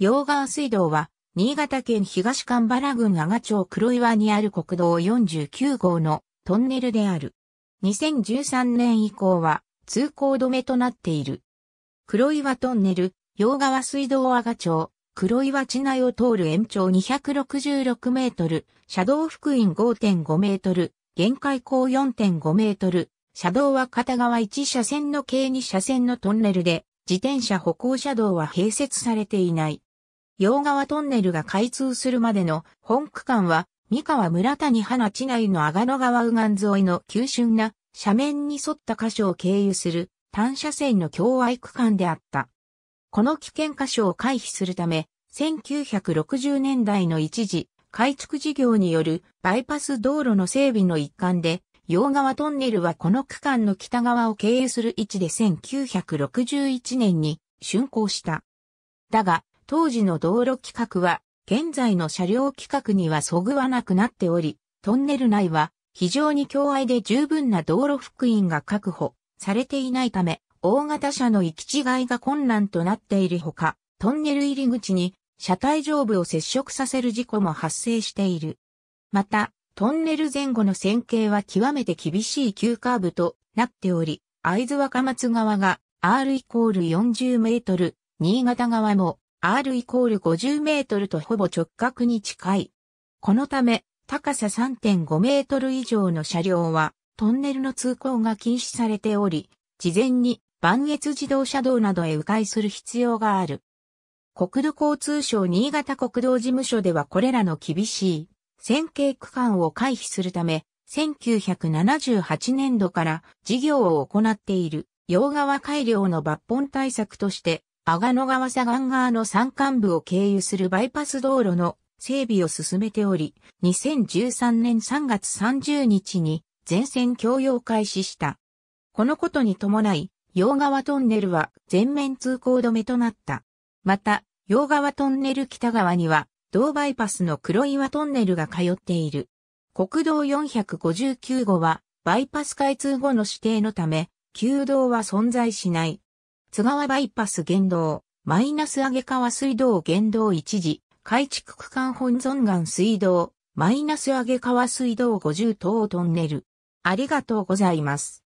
洋川水道は、新潟県東神原郡阿賀町黒岩にある国道49号のトンネルである。2013年以降は通行止めとなっている。黒岩トンネル、洋川水道阿賀町、黒岩地内を通る延長266メートル、車道福音5.5メートル、限界高4.5メートル、車道は片側1車線の計2車線のトンネルで、自転車歩行車道は併設されていない。洋川トンネルが開通するまでの本区間は、三河村谷花地内の阿賀野川右岸沿いの急峻な斜面に沿った箇所を経由する単車線の境外区間であった。この危険箇所を回避するため、1960年代の一時、改築事業によるバイパス道路の整備の一環で、洋川トンネルはこの区間の北側を経由する位置で1961年に竣工した。だが、当時の道路規格は、現在の車両規格にはそぐわなくなっており、トンネル内は非常に狭隘で十分な道路福音が確保されていないため、大型車の行き違いが困難となっているほか、トンネル入り口に車体上部を接触させる事故も発生している。また、トンネル前後の線形は極めて厳しい急カーブとなっており、会津若松側が R イコール40メートル、新潟側も R イコール50メートルとほぼ直角に近い。このため、高さ3.5メートル以上の車両は、トンネルの通行が禁止されており、事前に、万越自動車道などへ迂回する必要がある。国土交通省新潟国道事務所ではこれらの厳しい線形区間を回避するため、1978年度から事業を行っている洋側改良の抜本対策として阿賀野川左岸側の山間部を経由するバイパス道路の整備を進めており、2013年3月30日に全線共用開始した。このことに伴い、洋川トンネルは全面通行止めとなった。また、洋川トンネル北側には、同バイパスの黒岩トンネルが通っている。国道459号は、バイパス開通後の指定のため、旧道は存在しない。津川バイパス原動、マイナス上川水道原動一時、改築区間本存岩水道、マイナス上川水道50等トンネル。ありがとうございます。